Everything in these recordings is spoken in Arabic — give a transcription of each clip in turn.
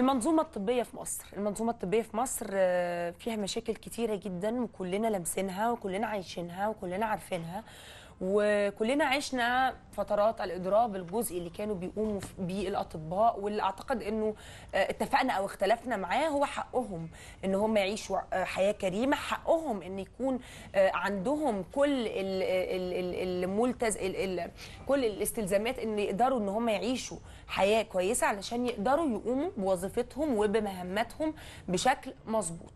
المنظومة الطبية في مصر المنظومة الطبية في مصر آه، فيها مشاكل كتيرة جدا وكلنا لمسينها وكلنا عايشينها وكلنا عارفينها وكلنا عشنا فترات الاضراب الجزئي اللي كانوا بيقوموا بيه الاطباء واللي اعتقد انه آه، اتفقنا او اختلفنا معاه هو حقهم ان هم يعيشوا آه، حياه كريمه حقهم ان يكون آه، عندهم كل الملتز كل الاستلزامات ان يقدروا ان هم يعيشوا حياه كويسه علشان يقدروا يقوموا بوظيفتهم وبمهمتهم بشكل مظبوط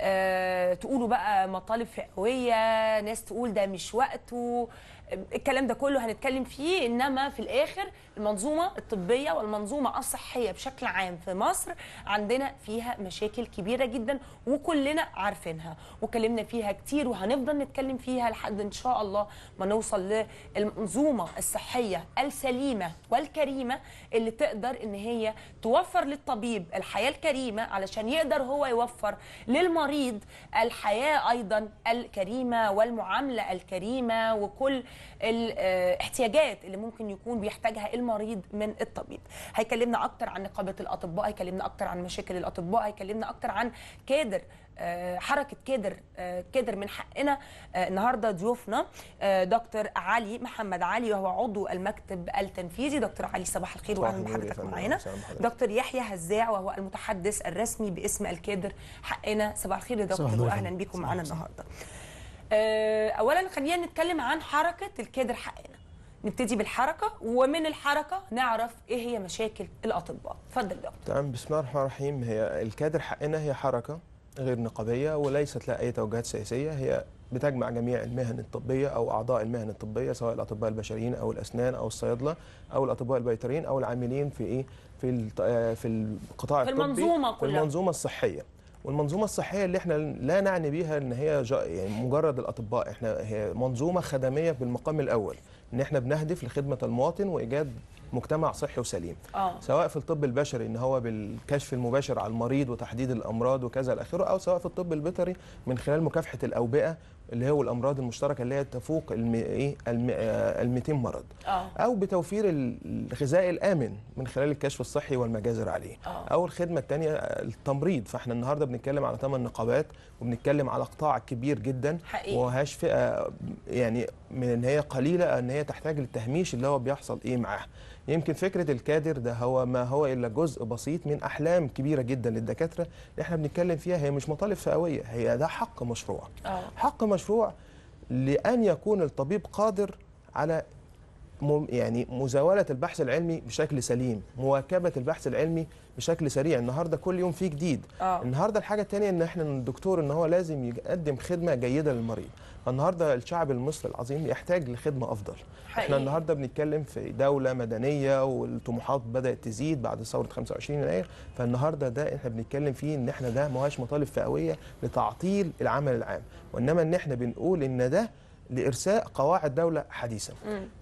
آه، تقولوا بقى مطالب فئويه ناس تقول ده مش وقته الكلام ده كله هنتكلم فيه انما في الاخر المنظومه الطبيه والمنظومه الصحيه بشكل عام في مصر عندنا فيها مشاكل كبيره جدا وكلنا عارفينها وكلمنا فيها كتير وهنفضل نتكلم فيها لحد ان شاء الله ما نوصل للمنظومه الصحيه السليمه والكريمه اللي تقدر ان هي توفر للطبيب الحياه الكريمه علشان يقدر هو يوفر للمريض الحياه ايضا الكريمه والمعامله الكريمه وكل الاحتياجات آه، اللي ممكن يكون بيحتاجها المريض من الطبيب هيكلمنا اكتر عن نقابه الاطباء هيكلمنا اكتر عن مشاكل الاطباء هيكلمنا اكتر عن كادر آه، حركه كادر آه، كادر من حقنا النهارده ضيوفنا دكتور علي محمد علي وهو عضو المكتب التنفيذي دكتور علي صباح الخير واهلا بحضرتك معانا دكتور يحيى هزاع وهو المتحدث الرسمي باسم الكادر حقنا صباح الخير يا دكتور واهلا بكم معانا النهارده آه، اولا خلينا نتكلم عن حركه الكادر حقنا نبتدي بالحركه ومن الحركه نعرف ايه هي مشاكل الاطباء اتفضل دكتور تمام بسم الله الرحمن الرحيم هي الكادر حقنا هي حركه غير نقابيه وليست لها اي توجهات سياسيه هي بتجمع جميع المهن الطبيه او اعضاء المهن الطبيه سواء الاطباء البشريين او الاسنان او الصيادله او الاطباء البيطريين او العاملين في ايه في آه، في القطاع في الطبي المنظومه كلها المنظومه الصحيه والمنظومه الصحيه اللي احنا لا نعني بيها ان هي يعني مجرد الاطباء احنا هي منظومه خدميه بالمقام الاول ان احنا بنهدف لخدمه المواطن وايجاد مجتمع صحي وسليم أوه. سواء في الطب البشري ان هو بالكشف المباشر على المريض وتحديد الامراض وكذا الاخره او سواء في الطب البيطري من خلال مكافحه الاوبئه اللي هو الامراض المشتركه اللي هي تفوق ال ايه ال 200 آه، مرض أوه. او بتوفير الغذاء الامن من خلال الكشف الصحي والمجازر عليه أوه. او الخدمه الثانيه آه، التمريض فاحنا النهارده بنتكلم على ثمان نقابات وبنتكلم على قطاع كبير جدا حقيقي. وهاش فئه يعني من ان هي قليله ان هي تحتاج للتهميش اللي هو بيحصل ايه معاها يمكن فكره الكادر ده هو ما هو الا جزء بسيط من احلام كبيره جدا للدكاتره اللي احنا بنتكلم فيها هي مش مطالب فئويه هي ده حق مشروع أوه. حق مشروع المشروع لأن يكون الطبيب قادر على يعني مزاوله البحث العلمي بشكل سليم مواكبه البحث العلمي بشكل سريع النهارده كل يوم فيه جديد آه. النهارده الحاجه الثانيه ان احنا الدكتور ان هو لازم يقدم خدمه جيده للمريض فالنهارده الشعب المصري العظيم يحتاج لخدمه افضل حقيقي. احنا النهارده بنتكلم في دوله مدنيه والطموحات بدات تزيد بعد ثوره 25 يناير فالنهارده ده احنا بنتكلم فيه ان احنا ده ما مطالب فئويه لتعطيل العمل العام وانما ان احنا بنقول ان ده لارساء قواعد دوله حديثه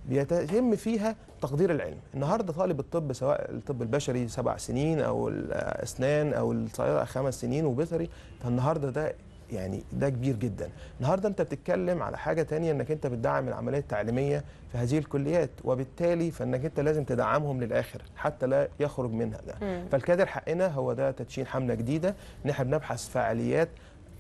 بيتم فيها تقدير العلم النهارده طالب الطب سواء الطب البشري سبع سنين او الاسنان او الصيدله خمس سنين وبيطري فالنهارده ده يعني ده كبير جدا النهارده انت بتتكلم على حاجه تانية انك انت بتدعم العمليه التعليميه في هذه الكليات وبالتالي فانك انت لازم تدعمهم للاخر حتى لا يخرج منها ده مم. فالكادر حقنا هو ده تدشين حمله جديده ان احنا بنبحث فعاليات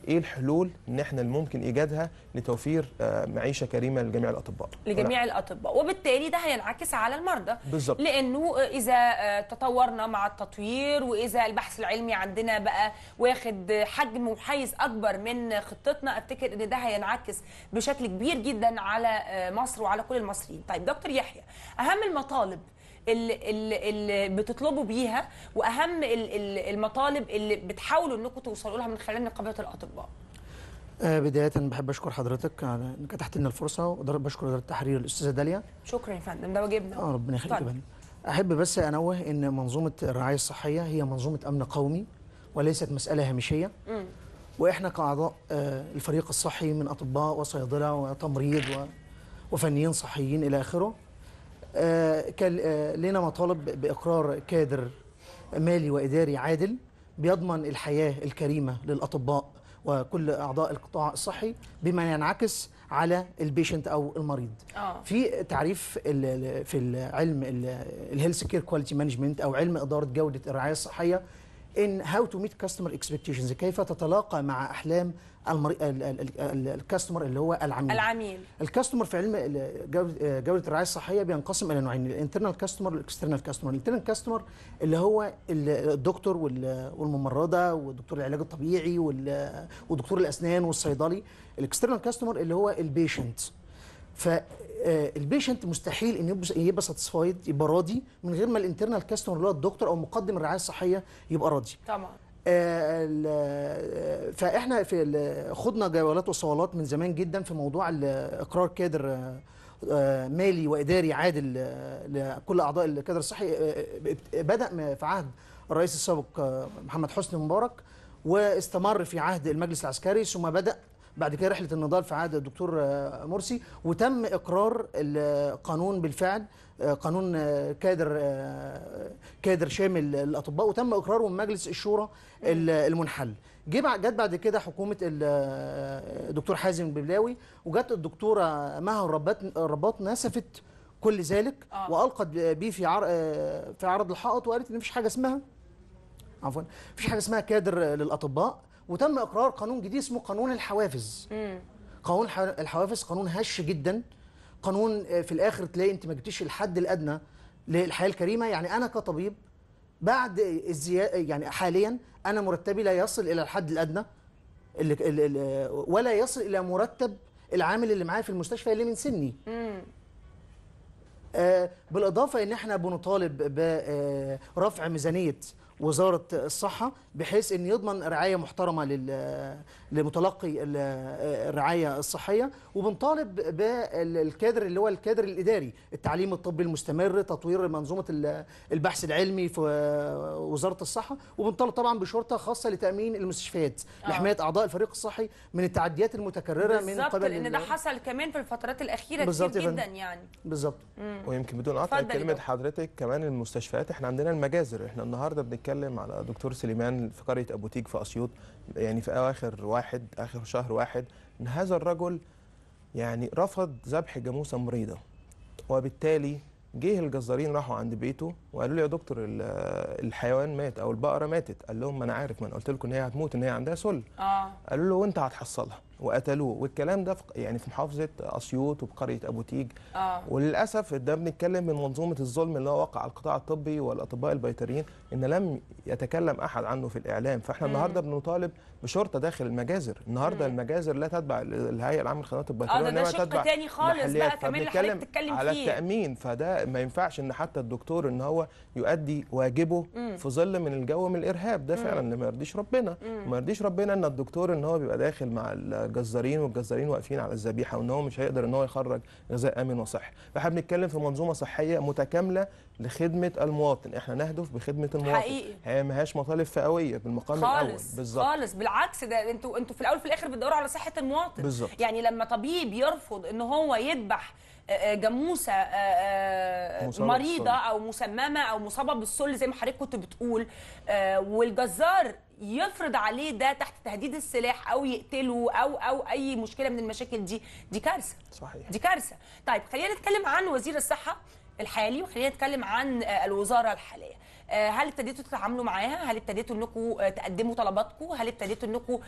ايه الحلول ان احنا الممكن ايجادها لتوفير آه، معيشه كريمه لجميع الاطباء لجميع الاطباء وبالتالي ده هينعكس على المرضى بالظبط لانه آه، اذا آه، تطورنا مع التطوير واذا البحث العلمي عندنا بقى واخد حجم وحيز اكبر من خطتنا افتكر ان ده هينعكس بشكل كبير جدا على مصر وعلى كل المصريين طيب دكتور يحيى اهم المطالب اللي, اللي بتطلبوا بيها واهم المطالب اللي بتحاولوا انكم توصلوا لها من خلال نقابه الاطباء آه، بداية بحب أشكر حضرتك على يعني إنك أتحت لنا الفرصة وبشكر إدارة التحرير الأستاذة داليا شكرا يا فندم ده واجبنا أه ربنا يخليك يا أحب بس أنوه إن منظومة الرعاية الصحية هي منظومة أمن قومي وليست مسألة هامشية وإحنا كأعضاء آه، الفريق الصحي من أطباء وصيدلة وتمريض وفنيين صحيين إلى آخره آه، كان آه، لنا مطالب باقرار كادر مالي واداري عادل بيضمن الحياه الكريمه للاطباء وكل اعضاء القطاع الصحي بما ينعكس على البيشنت او المريض أوه. في تعريف في علم الهيلث كير كواليتي مانجمنت او علم اداره جوده الرعايه الصحيه ان هاو تو ميت كاستمر اكسبكتيشنز كيف تتلاقى مع احلام الكاستمر اللي هو العميل العميل الكاستمر في علم جوده الرعايه الصحيه بينقسم الى نوعين الانترنال كاستمر والاكسترنال كاستمر الانترنال كاستمر اللي هو الدكتور والممرضه ودكتور العلاج الطبيعي ودكتور الاسنان والصيدلي الاكسترنال كاستمر اللي هو البيشنت فالبيشنت آه، مستحيل ان يبقى ساتسفايد يبقى راضي من غير ما الانترنال كاستمر اللي هو الدكتور او مقدم الرعايه الصحيه يبقى راضي طبعا آه، فاحنا في خدنا جولات وصوالات من زمان جدا في موضوع اقرار كادر آه، مالي واداري عادل لكل اعضاء الكادر الصحي بدا في عهد الرئيس السابق محمد حسني مبارك واستمر في عهد المجلس العسكري ثم بدا بعد كده رحله النضال في عهد الدكتور آه، مرسي وتم اقرار القانون بالفعل آه، قانون آه، كادر كادر شامل الاطباء وتم اقراره من مجلس الشورى المنحل جه جت بعد كده حكومه الدكتور حازم الببلاوي وجت الدكتوره مها الرباط الرباط نسفت كل ذلك والقت بيه في في عرض الحائط وقالت ان مفيش حاجه اسمها عفوا مفيش حاجه اسمها كادر للاطباء وتم اقرار قانون جديد اسمه قانون الحوافز مم. قانون الحوافز قانون هش جدا قانون آه، في الاخر تلاقي انت ما جبتيش الحد الادنى للحياه الكريمه يعني انا كطبيب بعد الزياده يعني حاليا انا مرتبي لا يصل الى الحد الادنى اللي اللي ولا يصل الى مرتب العامل اللي معايا في المستشفى اللي من سني آه بالاضافه ان احنا بنطالب برفع آه، ميزانيه وزاره الصحه بحيث ان يضمن رعايه محترمه لمتلقي الرعايه الصحيه وبنطالب بالكادر اللي هو الكادر الاداري التعليم الطبي المستمر تطوير منظومه البحث العلمي في وزاره الصحه وبنطالب طبعا بشرطه خاصه لتامين المستشفيات آه. لحمايه اعضاء الفريق الصحي من التعديات المتكرره من قبل لان ده حصل كمان في الفترات الاخيره كتير جدا يعني بالظبط ويمكن بدون قطع كلمه حضرتك كمان المستشفيات احنا عندنا المجازر احنا النهارده بنتكلم بنتكلم على دكتور سليمان في قريه ابو تيج في اسيوط يعني في اواخر واحد اخر شهر واحد ان هذا الرجل يعني رفض ذبح جاموسه مريضه وبالتالي جه الجزارين راحوا عند بيته وقالوا لي يا دكتور الحيوان مات او البقره ماتت قال لهم ما انا عارف ما انا قلت لكم ان هي هتموت ان هي عندها سل آه. قالوا له وانت هتحصلها وقتلوه والكلام ده يعني في محافظه اسيوط وبقريه ابو تيج آه. وللاسف ده بنتكلم من منظومه الظلم اللي هو وقع على القطاع الطبي والاطباء البيطريين ان لم يتكلم احد عنه في الاعلام فاحنا مم. النهارده بنطالب بشرطه داخل المجازر النهارده مم. المجازر لا تتبع الهيئه العامه للخدمات آه، البيطريه آه ده, ده شق تاني خالص بقى كمان اللي حضرتك بتتكلم فيه على التامين فده ما ينفعش ان حتى الدكتور ان هو يؤدي واجبه مم. في ظل من الجو من الارهاب ده فعلا ما يرضيش ربنا ما يرضيش ربنا ان الدكتور ان هو بيبقى داخل مع الجزارين والجزارين واقفين على الذبيحه وان هو مش هيقدر ان هو يخرج غذاء امن وصحي فاحنا بنتكلم في منظومه صحيه متكامله لخدمه المواطن احنا نهدف بخدمه المواطن حقيقي. هي هياش مطالب فئويه بالمقام خالص. الاول بالظبط خالص بالعكس ده انتوا انتوا في الاول وفي الاخر بتدوروا على صحه المواطن بالزبط. يعني لما طبيب يرفض ان هو يذبح آه، آه، جاموسه آه، مريضه او مسممه او مصابه بالسل زي ما حضرتك كنت بتقول والجزار يفرض عليه ده تحت تهديد السلاح او يقتله او او اي مشكله من المشاكل دي دي كارثه صحيح دي كارثه طيب خلينا نتكلم عن وزير الصحه الحالي وخلينا نتكلم عن آه، الوزاره الحاليه آه، هل ابتديتوا تتعاملوا معاها هل ابتديتوا انكم آه، تقدموا طلباتكم هل ابتديتوا انكم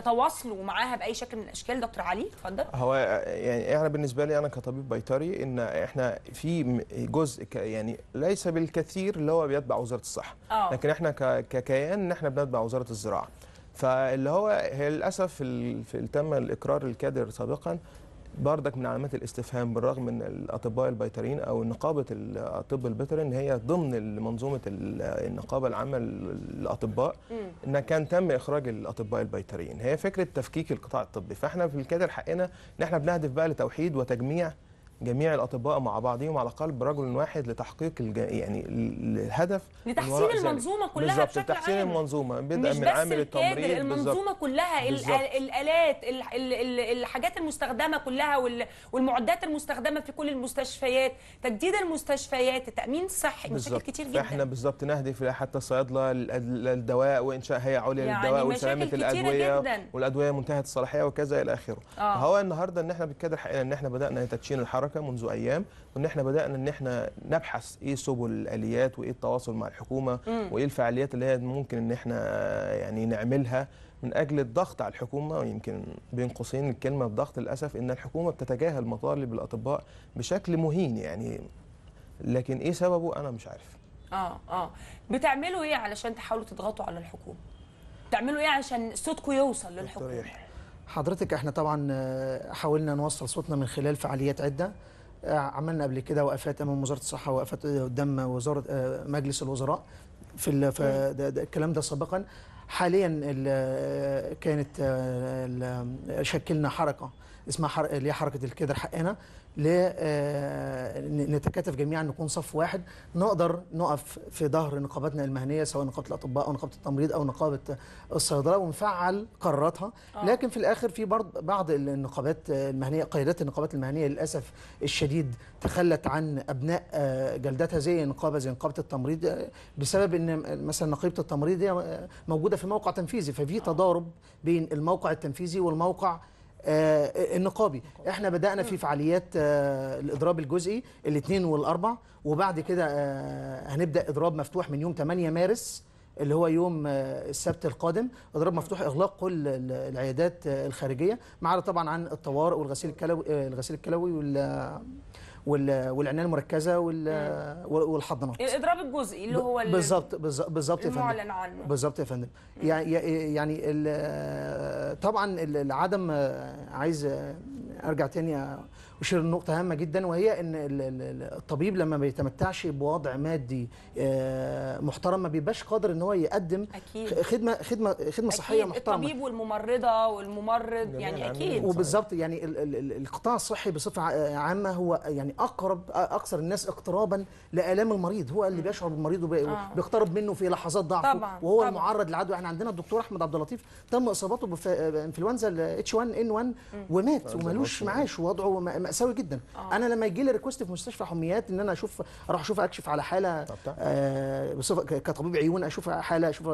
تتواصلوا معاها باي شكل من الاشكال دكتور علي اتفضل هو يعني احنا بالنسبه لي انا كطبيب بيطري ان احنا في جزء يعني ليس بالكثير اللي هو بيتبع وزاره الصحه أوه. لكن احنا ككيان احنا بنتبع وزاره الزراعه فاللي هو هي للاسف تم الاقرار الكادر سابقا بردك من علامات الاستفهام بالرغم من الاطباء البيطريين او نقابه الطب البيطري ان هي ضمن منظومه النقابه العامه للاطباء ان كان تم اخراج الاطباء البيطريين هي فكره تفكيك القطاع الطبي فاحنا في الكادر حقنا ان احنا بنهدف بقى لتوحيد وتجميع جميع الاطباء مع بعضهم على قلب رجل واحد لتحقيق الج... يعني الهدف لتحسين المنظومه كلها بالزبط. بشكل تحسين عام المنظومه بدءا من عامل التمريض المنظومه بالزبط. كلها الالات الحاجات المستخدمه كلها والمعدات المستخدمه في كل المستشفيات تجديد المستشفيات التامين الصحي مشاكل كتير جدا احنا بالظبط نهدف الى حتى الصيادله للدواء وانشاء هيئه عليا يعني للدواء وسلامه الادويه جداً. والادويه منتهيه الصلاحيه وكذا الى اخره آه. هو النهارده ان احنا بنتكلم ان احنا بدانا تدشين الحركه الحركه منذ ايام وان احنا بدانا ان احنا نبحث ايه سبل الاليات وايه التواصل مع الحكومه وايه الفعاليات اللي هي ممكن ان احنا يعني نعملها من اجل الضغط على الحكومه ويمكن بين قوسين الكلمه الضغط للاسف ان الحكومه بتتجاهل مطالب الاطباء بشكل مهين يعني لكن ايه سببه انا مش عارف اه اه بتعملوا ايه علشان تحاولوا تضغطوا على الحكومه بتعملوا ايه عشان صوتكم يوصل للحكومه حضرتك احنا طبعا آه، حاولنا نوصل صوتنا من خلال فعاليات عده آه، عملنا قبل كده وقفات امام وزاره الصحه وقفات قدام وزاره آه، مجلس الوزراء في الكلام ده سابقا حاليا كانت شكلنا حركه اسمها حرق اللي هي حركه الكدر حقنا ل آه، نتكاتف جميعا نكون صف واحد نقدر نقف في ظهر نقاباتنا المهنيه سواء نقابه الاطباء او نقابه التمريض او نقابه الصيدله ونفعل قراراتها آه. لكن في الاخر في برض بعض النقابات المهنيه قيادات النقابات المهنيه للاسف الشديد تخلت عن ابناء آه، جلدتها زي نقابه زي نقابه التمريض بسبب ان مثلا نقيبه التمريض موجوده في موقع تنفيذي ففي تضارب بين الموقع التنفيذي والموقع آه، النقابي احنا بدانا في فعاليات آه، الاضراب الجزئي الاثنين والاربع وبعد كده آه، هنبدا اضراب مفتوح من يوم 8 مارس اللي هو يوم السبت القادم اضراب مفتوح اغلاق كل العيادات الخارجيه ما عدا طبعا عن الطوارئ والغسيل الكلوي الغسيل الكلوي وال والعنايه المركزه والحضانات الاضراب الجزئي اللي هو بالظبط بالظبط يا فندم المعلن عنه بالظبط يا فندم يعني يعني طبعا العدم عايز ارجع تاني اشير لنقطه هامه جدا وهي ان الطبيب لما ما بيتمتعش بوضع مادي آه، محترم ما بيبقاش قادر ان هو يقدم أكيد. خدمه خدمه خدمه أكيد. صحيه محترمه الطبيب والممرضه والممرض يعني اكيد وبالظبط يعني القطاع الصحي بصفه عامه هو يعني اقرب اكثر الناس اقترابا لالام المريض هو اللي بيشعر بالمريض آه. وبيقترب منه في لحظات ضعفه طبعا. وهو طبعا. المعرض للعدوى احنا عندنا الدكتور احمد عبد اللطيف تم اصابته بانفلونزا اتش 1 ان 1 ومات ومالوش ملوش معاش وضعه مأساوي جدا آه. انا لما يجي لي ريكوست في مستشفى حميات ان انا اشوف اروح اشوف اكشف على حاله آه بصفه كطبيب عيون اشوف حاله اشوف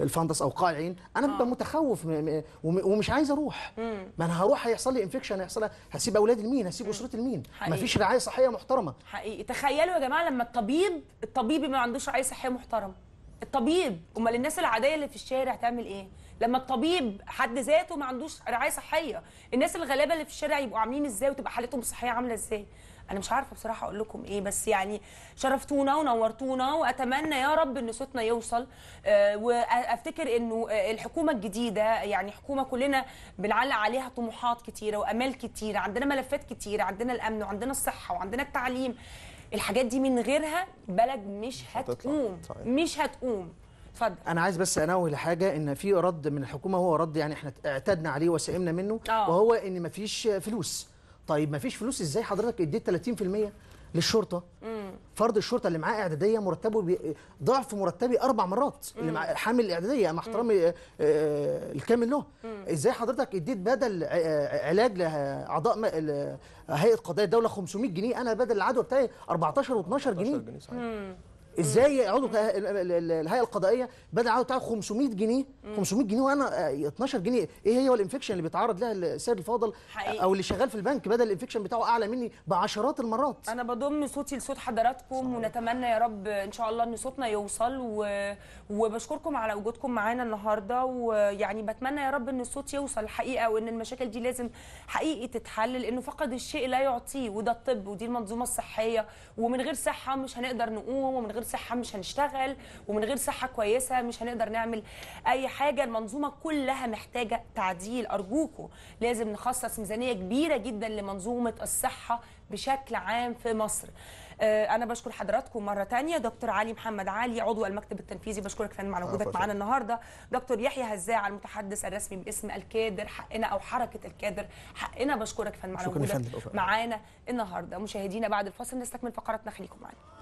الفندس او قاع عين انا ببقى آه. متخوف ومش عايز اروح ما انا هروح هيحصل لي انفكشن هيحصل هسيب اولادي لمين هسيب اسرتي لمين مفيش رعايه صحيه محترمه حقيقي تخيلوا يا جماعه لما الطبيب الطبيب ما عندوش رعايه صحيه محترمه الطبيب امال الناس العاديه اللي في الشارع تعمل ايه لما الطبيب حد ذاته ما عندوش رعايه صحيه الناس الغلابه اللي في الشارع يبقوا عاملين ازاي وتبقى حالتهم الصحيه عامله ازاي انا مش عارفه بصراحه اقول لكم ايه بس يعني شرفتونا ونورتونا واتمنى يا رب ان صوتنا يوصل آه، وافتكر انه آه، الحكومه الجديده يعني حكومه كلنا بنعلق عليها طموحات كتيره وامال كتيره عندنا ملفات كتيره عندنا الامن وعندنا الصحه وعندنا التعليم الحاجات دي من غيرها بلد مش هتقوم طيب. مش هتقوم اتفضل انا عايز بس انوه لحاجه ان في رد من الحكومه هو رد يعني احنا اعتدنا عليه وسئمنا منه أوه. وهو ان مفيش فلوس طيب مفيش فلوس ازاي حضرتك اديت 30% للشرطه مم. فرد الشرطه اللي معاه اعداديه مرتبه بي... ضعف مرتبي اربع مرات مم. اللي مع حامل الاعداديه مع احترامي آه،, آه الكامل له ازاي حضرتك اديت بدل آه، علاج لاعضاء م... هيئه قضايا الدوله 500 جنيه انا بدل العدوى بتاعي 14 و12 جنيه, جنيه صحيح. ازاي يقعدوا الهيئه القضائيه بدل يقعدوا بتاع 500 جنيه 500 جنيه وانا 12 آه، جنيه ايه هي الانفكشن اللي بيتعرض لها السيد الفاضل حقيقي. او اللي شغال في البنك بدل الانفكشن بتاعه اعلى مني بعشرات المرات انا بضم صوتي لصوت حضراتكم ونتمنى يا رب ان شاء الله ان صوتنا يوصل و... وبشكركم على وجودكم معانا النهارده ويعني بتمنى يا رب ان الصوت يوصل الحقيقه وان المشاكل دي لازم حقيقي تتحل لانه فقد الشيء لا يعطيه وده الطب ودي المنظومه الصحيه ومن غير صحه مش هنقدر نقوم ومن غير غير صحه مش هنشتغل ومن غير صحه كويسه مش هنقدر نعمل اي حاجه المنظومه كلها محتاجه تعديل ارجوكم لازم نخصص ميزانيه كبيره جدا لمنظومه الصحه بشكل عام في مصر آه، انا بشكر حضراتكم مره تانية دكتور علي محمد علي عضو المكتب التنفيذي بشكرك فعلا على وجودك معانا النهارده دكتور يحيى هزاع المتحدث الرسمي باسم الكادر حقنا او حركه الكادر حقنا بشكرك فعلا على وجودك معانا النهارده مشاهدينا بعد الفاصل نستكمل فقراتنا خليكم معانا